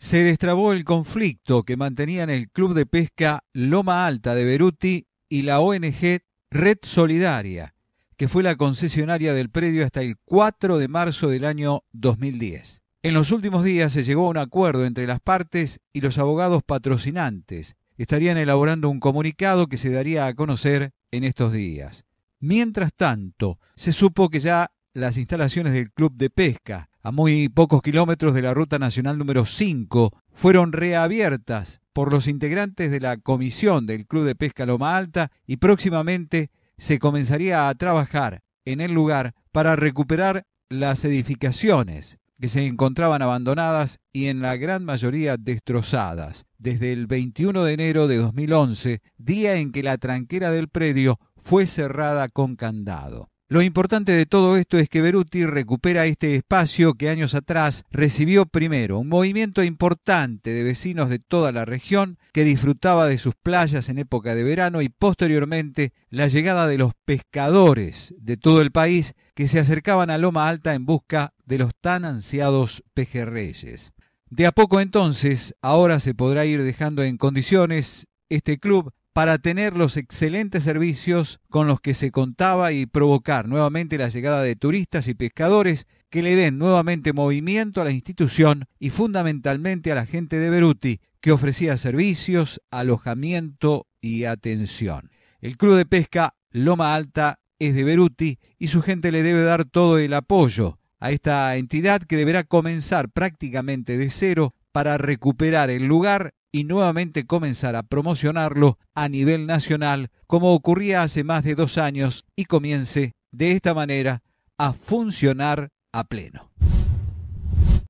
se destrabó el conflicto que mantenían el Club de Pesca Loma Alta de Beruti y la ONG Red Solidaria, que fue la concesionaria del predio hasta el 4 de marzo del año 2010. En los últimos días se llegó a un acuerdo entre las partes y los abogados patrocinantes. Estarían elaborando un comunicado que se daría a conocer en estos días. Mientras tanto, se supo que ya las instalaciones del Club de Pesca a muy pocos kilómetros de la Ruta Nacional número 5, fueron reabiertas por los integrantes de la comisión del Club de Pesca Loma Alta y próximamente se comenzaría a trabajar en el lugar para recuperar las edificaciones que se encontraban abandonadas y en la gran mayoría destrozadas desde el 21 de enero de 2011, día en que la tranquera del predio fue cerrada con candado. Lo importante de todo esto es que Beruti recupera este espacio que años atrás recibió primero, un movimiento importante de vecinos de toda la región que disfrutaba de sus playas en época de verano y posteriormente la llegada de los pescadores de todo el país que se acercaban a Loma Alta en busca de los tan ansiados pejerreyes. De a poco entonces, ahora se podrá ir dejando en condiciones este club para tener los excelentes servicios con los que se contaba y provocar nuevamente la llegada de turistas y pescadores que le den nuevamente movimiento a la institución y fundamentalmente a la gente de Beruti, que ofrecía servicios, alojamiento y atención. El Club de Pesca Loma Alta es de Beruti y su gente le debe dar todo el apoyo a esta entidad que deberá comenzar prácticamente de cero para recuperar el lugar y nuevamente comenzar a promocionarlo a nivel nacional como ocurría hace más de dos años y comience de esta manera a funcionar a pleno.